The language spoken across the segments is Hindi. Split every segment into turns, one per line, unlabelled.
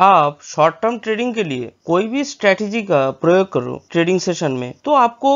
आप शॉर्ट टर्म ट्रेडिंग के लिए कोई भी स्ट्रेटेजी का प्रयोग करो ट्रेडिंग सेशन में तो आपको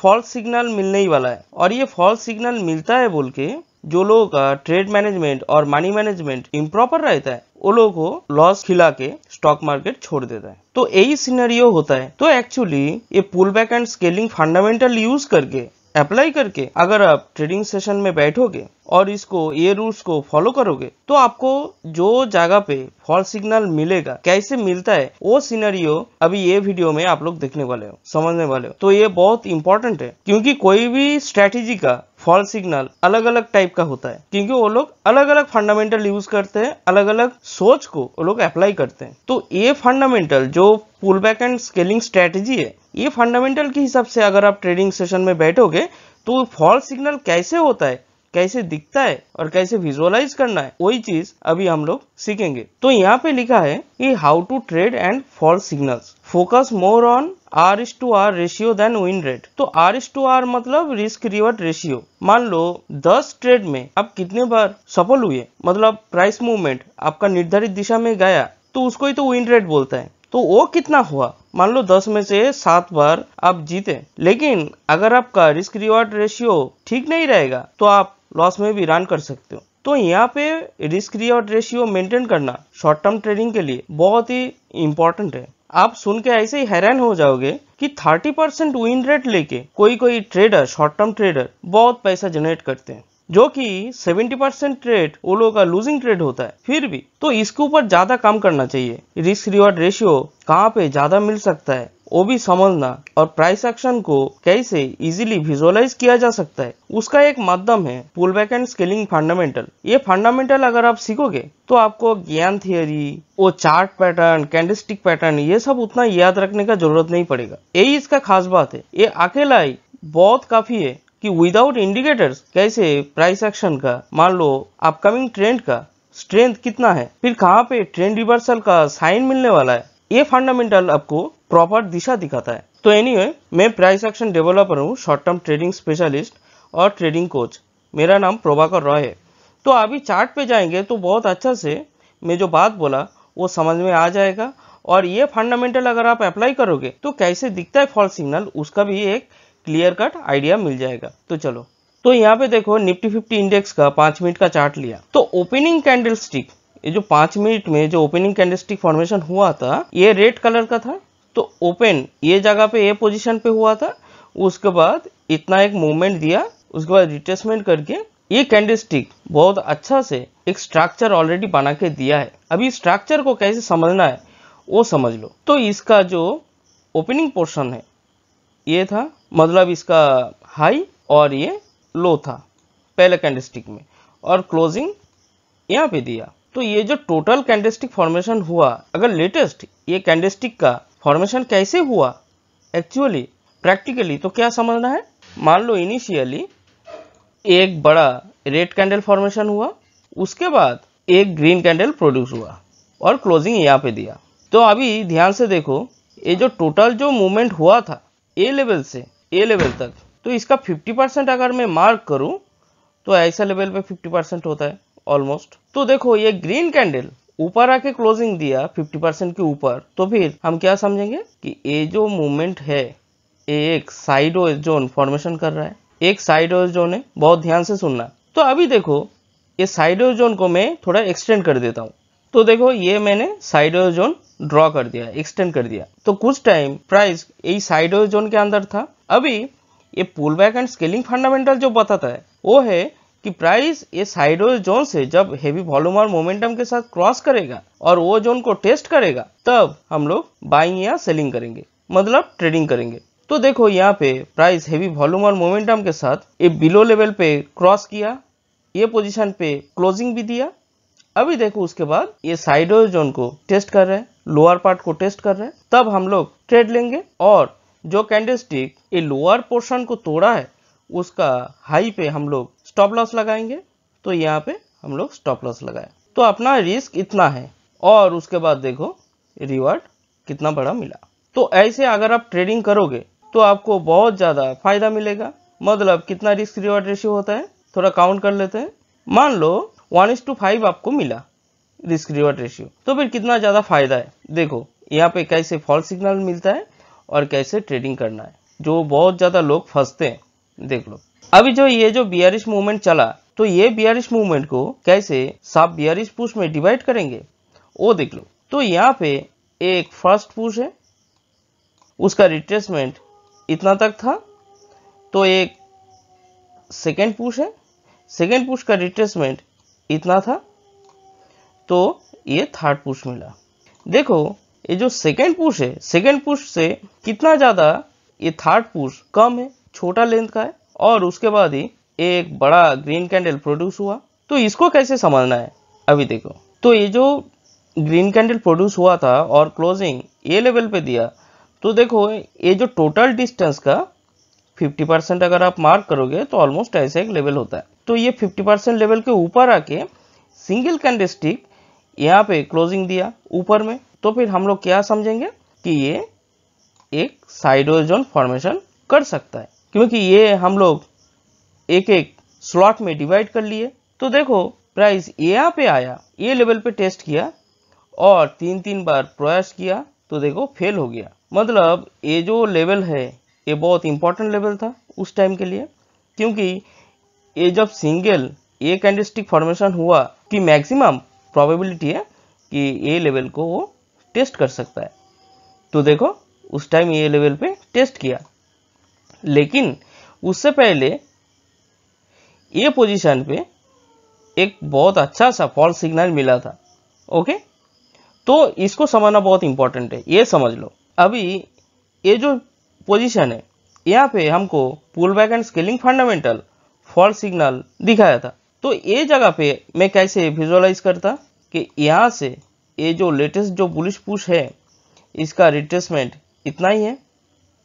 फॉल्स सिग्नल मिलने ही वाला है और ये फॉल्स सिग्नल मिलता है बोल के जो लोगों का ट्रेड मैनेजमेंट और मनी मैनेजमेंट इम्प्रॉपर रहता है वो लोगों को लॉस खिला के स्टॉक मार्केट छोड़ देता है तो यही सिनेरियो होता है तो एक्चुअली ये pull back and scaling fundamental use करके अप्लाई करके अगर आप ट्रेडिंग सेशन में बैठोगे और इसको ये रूल्स को फॉलो करोगे तो आपको जो जगह पे फॉल सिग्नल मिलेगा कैसे मिलता है वो सिनेरियो अभी ये वीडियो में आप लोग देखने वाले हो समझने वाले हो तो ये बहुत इंपॉर्टेंट है क्योंकि कोई भी स्ट्रेटेजी का फॉल सिग्नल अलग अलग टाइप का होता है क्योंकि वो लोग अलग अलग फंडामेंटल यूज करते हैं अलग अलग सोच को वो लोग अप्लाई करते हैं तो ये फंडामेंटल जो pull back and scaling strategy है ये फंडामेंटल के हिसाब से अगर आप ट्रेडिंग सेशन में बैठोगे तो फॉल सिग्नल कैसे होता है कैसे दिखता है और कैसे विजुअलाइज करना है वही चीज अभी हम लोग सीखेंगे तो यहाँ पे लिखा है कि how to trade and for signals focus more on R is to R ratio then win rate तो आर इज टू आर मतलब रिस्क रिवर्ट रेशियो मान लो 10 ट्रेड में आप कितने बार सफल हुए मतलब प्राइस मूवमेंट आपका निर्धारित दिशा में गया तो उसको ही तो विन रेट बोलता है तो वो कितना हुआ मान लो दस में से सात बार आप जीते लेकिन अगर आपका रिस्क रिवार्ड रेशियो ठीक नहीं रहेगा तो आप लॉस में भी रन कर सकते हो तो यहाँ पे रिस्क रिवॉर्ड रेशियो मेंटेन करना शॉर्ट टर्म ट्रेडिंग के लिए बहुत ही इंपॉर्टेंट है आप सुन के ऐसे ही हैरान हो जाओगे कि 30 परसेंट विन रेट लेके कोई कोई ट्रेडर शॉर्ट टर्म ट्रेडर बहुत पैसा जनरेट करते हैं जो कि 70 परसेंट ट्रेड वो लोगों का लूजिंग ट्रेड होता है फिर भी तो इसके ऊपर ज्यादा काम करना चाहिए रिस्क रिवॉर्ड रेशियो कहाँ पे ज्यादा मिल सकता है वो भी समझना और प्राइस एक्शन को कैसे इजीली विजुअलाइज किया जा सकता है उसका एक माध्यम है pull back and scaling fundamental ये फंडामेंटल अगर आप सीखोगे तो आपको ज्ञान थियोरी वो चार्ट पैटर्न कैंडलस्टिक पैटर्न ये सब उतना याद रखने का जरूरत नहीं पड़ेगा यही इसका खास बात है ये अकेला ही बहुत काफी है कि विदाउट इंडिकेटर्स कैसे प्राइस एक्शन का मान लो अपकमिंग ट्रेंड का स्ट्रेंथ कितना है फिर कहाँ पे ट्रेंड रिवर्सल का साइन मिलने वाला है ये फंडामेंटल आपको प्रॉपर दिशा दिखाता है तो एनी anyway, मैं प्राइस एक्शन डेवलपर हूँ शॉर्ट टर्म ट्रेडिंग स्पेशलिस्ट और ट्रेडिंग कोच मेरा नाम प्रभाकर रॉय है तो अभी चार्ट पे जाएंगे तो बहुत अच्छा से मैं जो बात बोला वो समझ में आ जाएगा और ये फंडामेंटल अगर आप अप्लाई करोगे तो कैसे दिखता है फॉल सिग्नल उसका भी एक क्लियर कट आइडिया मिल जाएगा तो चलो तो यहाँ पे देखो निफ्टी फिफ्टी इंडेक्स का पाँच मिनट का चार्ट लिया तो ओपनिंग कैंडल स्टिक ये जो पांच मिनट में जो ओपनिंग कैंडल स्टिक फॉर्मेशन हुआ था ये रेड कलर का था तो ओपन ये जगह पे ये पोजीशन पे हुआ था उसके बाद इतना एक मूवमेंट दिया उसके बाद रिटेसमेंट करके ये कैंडलस्टिक बहुत अच्छा से एक स्ट्रक्चर ऑलरेडी बना के दिया है अभी स्ट्रक्चर को कैसे समझना है वो समझ लो तो इसका जो ओपनिंग पोर्शन है ये था मतलब इसका हाई और ये लो था पहले कैंडलस्टिक में और क्लोजिंग यहाँ पे दिया तो ये जो टोटल कैंडलस्टिक फॉर्मेशन हुआ अगर लेटेस्ट ये कैंडलस्टिक का फॉर्मेशन कैसे हुआ एक्चुअली प्रैक्टिकली तो क्या समझना है मान लो इनिशियली एक बड़ा रेड कैंडल फॉर्मेशन हुआ उसके बाद एक ग्रीन कैंडल प्रोड्यूस हुआ और क्लोजिंग यहाँ पे दिया तो अभी ध्यान से देखो ये जो टोटल जो मूवमेंट हुआ था ए लेवल से ए लेवल तक तो इसका 50 परसेंट अगर मैं मार्क करूँ तो ऐसा लेवल पे 50 परसेंट होता है ऑलमोस्ट तो देखो ये ग्रीन कैंडल ऊपर आके क्लोजिंग दिया 50 परसेंट के ऊपर तो फिर हम क्या समझेंगे कि ये जो मूवमेंट है ये एक साइड वेज जोन फॉर्मेशन कर रहा है एक साइड वेज जोन है बहुत ध्यान से सुनना तो अभी देखो ये साइड वेज जोन को मैं थोड़ा एक्सटेंड कर देता हूँ तो देखो ये मैंने साइड वेज जोन ड्रॉ कर दिया एक्सटेंड कर दिया तो कुछ टाइम प्राइस यही साइड वेज जोन के अंदर था अभी ये pull back and scaling fundamental जो बताता है वो है कि प्राइस ये साइडोज जोन से जब हेवी वॉल्यूम और मोमेंटम के साथ क्रॉस करेगा और वो जोन को टेस्ट करेगा तब हम लोग बाइंग या सेलिंग करेंगे मतलब ट्रेडिंग करेंगे तो देखो यहाँ पे प्राइस हेवी वॉल्यूम और मोमेंटम के साथ ये बिलो लेवल पे क्रॉस किया ये पोजीशन पे क्लोजिंग भी दिया अभी देखो उसके बाद ये साइडो जोन को टेस्ट कर रहे हैं लोअर पार्ट को टेस्ट कर रहे हैं तब हम लोग ट्रेड लेंगे और जो कैंडल स्टिक ये लोअर पोर्शन को तोड़ा है उसका हाई पे हम लोग स्टॉप लॉस लगाएंगे तो यहाँ पे हम लोग स्टॉप लॉस लगाए तो अपना रिस्क इतना है और उसके बाद देखो रिवार्ड कितना बड़ा मिला तो ऐसे अगर आप ट्रेडिंग करोगे तो आपको बहुत ज़्यादा फायदा मिलेगा मतलब कितना रिस्क रिवार्ड रेशियो होता है थोड़ा काउंट कर लेते हैं मान लो वन इज टू फाइव आपको मिला रिस्क रिवार्ड रेशियो तो फिर कितना ज़्यादा फायदा है देखो यहाँ पे कैसे फॉल सिग्नल मिलता है और कैसे ट्रेडिंग करना है जो बहुत ज़्यादा लोग फंसते हैं देख लो अभी जो ये जो बियरिश मूवमेंट चला तो ये बियरिश मूवमेंट को कैसे सब बियरिश पुश में डिवाइड करेंगे वो देख लो तो यहाँ पे एक फर्स्ट पुश है उसका रिट्रेसमेंट इतना तक था तो एक सेकेंड पुश है सेकेंड पुश का रिट्रेसमेंट इतना था तो ये थर्ड पुश मिला देखो ये जो सेकेंड पुश है सेकेंड पुश से कितना ज़्यादा ये थर्ड पुश कम है छोटा लेंथ का है और उसके बाद ही एक बड़ा ग्रीन कैंडल प्रोड्यूस हुआ तो इसको कैसे समझना है अभी देखो तो ये जो ग्रीन कैंडल प्रोड्यूस हुआ था और क्लोजिंग ये लेवल पे दिया तो देखो ये जो टोटल डिस्टेंस का 50 परसेंट अगर आप मार्क करोगे तो ऑलमोस्ट ऐसा एक लेवल होता है तो ये 50 परसेंट लेवल के ऊपर आके सिंगल कैंडल स्टिक यहाँ पे क्लोजिंग दिया ऊपर में तो फिर हम लोग क्या समझेंगे कि ये एक साइडोजोन फॉर्मेशन कर सकता है क्योंकि ये हम लोग एक एक स्लॉट में डिवाइड कर लिए तो देखो प्राइस यहाँ पे आया ये लेवल पे टेस्ट किया और तीन तीन बार प्रयास किया तो देखो फेल हो गया मतलब ये जो लेवल है ये बहुत इंपॉर्टेंट लेवल था उस टाइम के लिए क्योंकि ये जब सिंगल ए कैंडिस्टिक फॉर्मेशन हुआ कि मैक्सिमम प्रोबेबिलिटी है कि ए लेवल को वो टेस्ट कर सकता है तो देखो उस टाइम ए लेवल पे टेस्ट किया लेकिन उससे पहले ये पोजीशन पे एक बहुत अच्छा सा फॉल्स सिग्नल मिला था ओके तो इसको समझना बहुत इंपॉर्टेंट है ये समझ लो अभी ये जो पोजीशन है यहाँ पे हमको pull back and scaling fundamental false signal दिखाया था तो ये जगह पे मैं कैसे विजुअलाइज करता कि यहाँ से ये जो लेटेस्ट जो बुलिश पुश है इसका रिट्रेसमेंट इतना ही है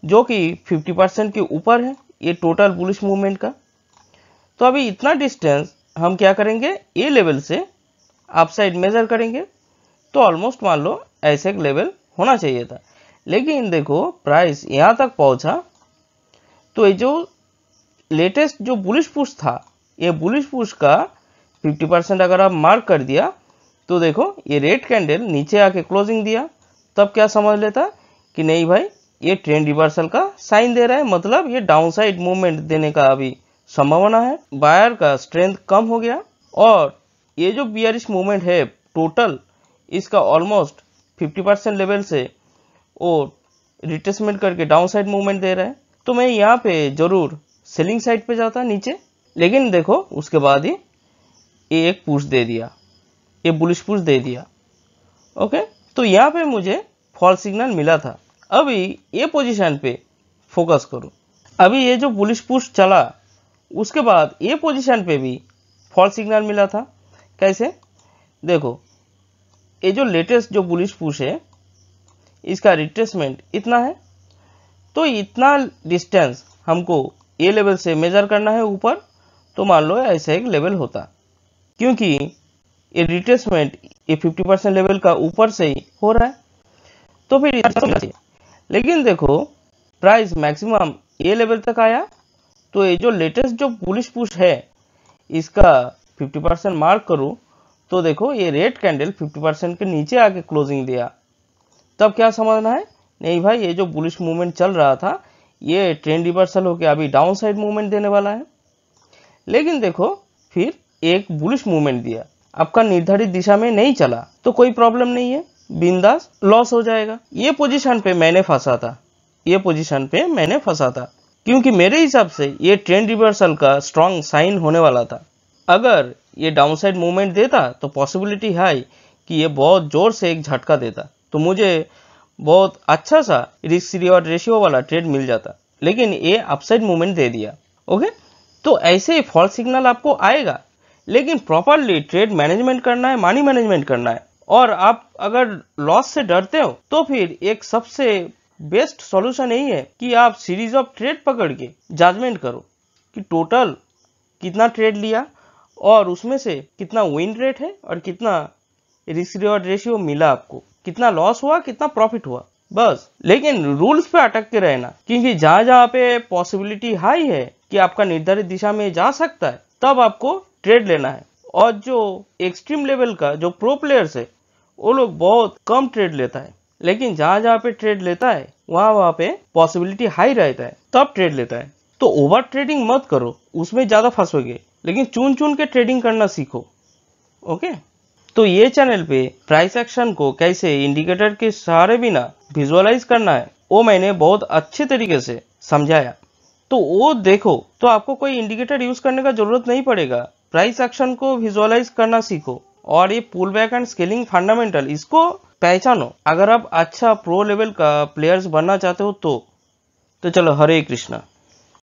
जो कि 50 परसेंट के ऊपर है ये टोटल बुलिश मूवमेंट का तो अभी इतना डिस्टेंस हम क्या करेंगे ए लेवल से आप साइड मेजर करेंगे तो ऑलमोस्ट मान लो ऐसे एक लेवल होना चाहिए था लेकिन देखो प्राइस यहाँ तक पहुँचा तो ये जो लेटेस्ट जो बुलिश पुश था ये बुलिश पुश का 50 परसेंट अगर आप मार्क कर दिया तो देखो ये रेड कैंडल नीचे आके क्लोजिंग दिया तब क्या समझ लेता कि नहीं भाई ये ट्रेंड रिवर्सल का साइन दे रहा है मतलब ये डाउन साइड मूवमेंट देने का अभी संभावना है बायर का स्ट्रेंथ कम हो गया और ये जो बियरिश मूवमेंट है टोटल इसका ऑलमोस्ट 50 परसेंट लेवल से वो रिटेसमेंट करके डाउन साइड मूवमेंट दे रहा है तो मैं यहाँ पे जरूर सेलिंग साइड पे जाता नीचे लेकिन देखो उसके बाद ही ये एक पुश दे दिया ये बुलिश पुश दे दिया ओके तो यहाँ पे मुझे फॉल सिग्नल मिला था अभी ये पोजीशन पे फोकस करो अभी ये जो पुलिस पुश चला उसके बाद ये पोजीशन पे भी फॉल सिग्नल मिला था कैसे देखो ये जो लेटेस्ट जो पुलिस पुश है इसका रिट्रेसमेंट इतना है तो इतना डिस्टेंस हमको ए लेवल से मेजर करना है ऊपर तो मान लो ऐसा एक लेवल होता क्योंकि ये रिट्रेसमेंट ये 50 परसेंट लेवल का ऊपर से ही हो रहा है तो फिर लेकिन देखो प्राइस मैक्सिमम ये लेवल तक आया तो ये जो लेटेस्ट जो पुलिस पुश है इसका 50 परसेंट मार्क करूँ तो देखो ये रेड कैंडल 50 परसेंट के नीचे आके क्लोजिंग दिया तब क्या समझना है नहीं भाई ये जो बुलिश मूवमेंट चल रहा था ये ट्रेंड रिवर्सल होकर अभी डाउन साइड मूवमेंट देने वाला है लेकिन देखो फिर एक बुलिश मूवमेंट दिया आपका निर्धारित दिशा में नहीं चला तो कोई प्रॉब्लम नहीं है बिंदास लॉस हो जाएगा ये पोजीशन पे मैंने फंसा था ये पोजीशन पे मैंने फंसा था क्योंकि मेरे हिसाब से ये ट्रेंड रिवर्सल का स्ट्रांग साइन होने वाला था अगर ये डाउनसाइड मूवमेंट देता तो पॉसिबिलिटी हाई कि ये बहुत ज़ोर से एक झटका देता तो मुझे बहुत अच्छा सा रिस्क रिवॉर्ड रेशियो वाला ट्रेड मिल जाता लेकिन ये अपसाइड मूवमेंट दे दिया ओके तो ऐसे ही फॉल्स सिग्नल आपको आएगा लेकिन प्रॉपरली ट्रेड मैनेजमेंट करना है मनी मैनेजमेंट करना है और आप अगर लॉस से डरते हो तो फिर एक सबसे बेस्ट सॉल्यूशन यही है कि आप सीरीज ऑफ ट्रेड पकड़ के जजमेंट करो कि टोटल कितना ट्रेड लिया और उसमें से कितना विन रेट है और कितना रिस्क रिवॉर्ड रेशियो मिला आपको कितना लॉस हुआ कितना प्रॉफिट हुआ बस लेकिन रूल्स पे अटक के रहना क्योंकि जहां जहाँ पे पॉसिबिलिटी हाई है कि आपका निर्धारित दिशा में जा सकता है तब आपको ट्रेड लेना है और जो एक्सट्रीम लेवल का जो प्रो प्लेयर्स है वो लोग बहुत कम ट्रेड लेता है लेकिन जहाँ जहाँ पे ट्रेड लेता है वहाँ वहाँ पे पॉसिबिलिटी हाई रहता है तब ट्रेड लेता है तो ओवर ट्रेडिंग मत करो उसमें ज़्यादा फंसोगे लेकिन चुन चुन के ट्रेडिंग करना सीखो ओके तो ये चैनल पे प्राइस एक्शन को कैसे इंडिकेटर के सहारे बिना विजुअलाइज करना है वो मैंने बहुत अच्छे तरीके से समझाया तो वो देखो तो आपको कोई इंडिकेटर यूज करने का जरूरत नहीं पड़ेगा प्राइस एक्शन को विजुअलाइज करना सीखो और ये pull back and scaling fundamental इसको पहचानो अगर आप अच्छा प्रो लेवल का प्लेयर्स बनना चाहते हो तो तो चलो हरे कृष्णा